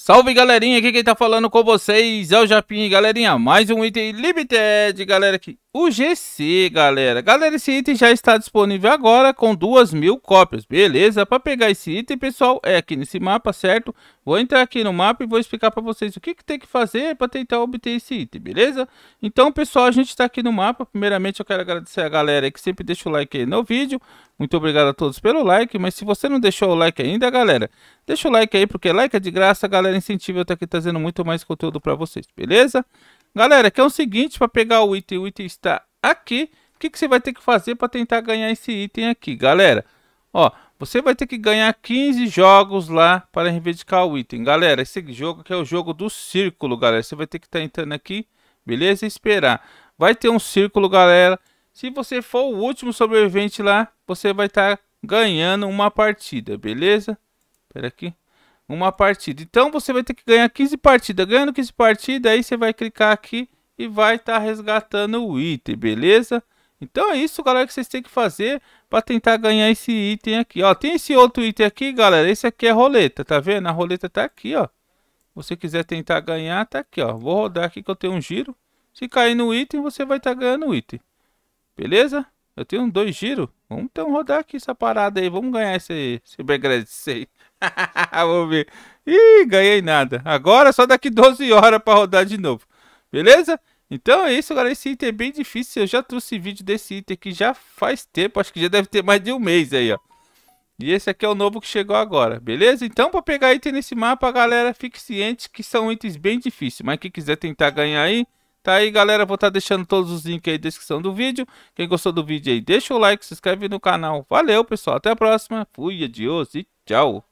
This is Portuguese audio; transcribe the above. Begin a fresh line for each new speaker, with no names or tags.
Salve galerinha, aqui quem tá falando com vocês é o Japim, galerinha, mais um item limited, galera, aqui o GC, galera. Galera, esse item já está disponível agora com duas mil cópias, beleza? Para pegar esse item, pessoal, é aqui nesse mapa, certo? Vou entrar aqui no mapa e vou explicar para vocês o que, que tem que fazer para tentar obter esse item, beleza? Então, pessoal, a gente está aqui no mapa. Primeiramente, eu quero agradecer a galera que sempre deixa o like aí no vídeo. Muito obrigado a todos pelo like, mas se você não deixou o like ainda, galera, deixa o like aí, porque like é de graça, galera incentiva eu estar aqui trazendo muito mais conteúdo para vocês, beleza? Galera, que é o seguinte, para pegar o item, o item está aqui. O que, que você vai ter que fazer para tentar ganhar esse item aqui, galera? Ó, você vai ter que ganhar 15 jogos lá para reivindicar o item. Galera, esse jogo aqui é o jogo do círculo, galera. Você vai ter que estar tá entrando aqui, beleza? esperar. Vai ter um círculo, galera. Se você for o último sobrevivente lá, você vai estar tá ganhando uma partida, beleza? Espera aqui uma partida. Então você vai ter que ganhar 15 partidas. Ganhando 15 partidas, aí você vai clicar aqui e vai estar tá resgatando o item, beleza? Então é isso, galera, que vocês têm que fazer para tentar ganhar esse item aqui. Ó, tem esse outro item aqui, galera. Esse aqui é roleta, tá vendo? A roleta tá aqui, ó. Você quiser tentar ganhar, tá aqui, ó. Vou rodar aqui que eu tenho um giro. Se cair no item, você vai estar tá ganhando o item. Beleza? Eu tenho dois giros. Vamos então rodar aqui essa parada aí. Vamos ganhar esse, esse Bergrade 6. Vou ver. Ih, ganhei nada. Agora só daqui 12 horas para rodar de novo. Beleza? Então é isso, galera. Esse item é bem difícil. Eu já trouxe vídeo desse item aqui já faz tempo. Acho que já deve ter mais de um mês aí, ó. E esse aqui é o novo que chegou agora, beleza? Então, para pegar item nesse mapa, galera, fique ciente que são itens bem difíceis. Mas quem quiser tentar ganhar aí, tá aí, galera. Vou estar tá deixando todos os links aí na descrição do vídeo. Quem gostou do vídeo aí, deixa o like, se inscreve no canal. Valeu, pessoal. Até a próxima. Fui, adiós e tchau.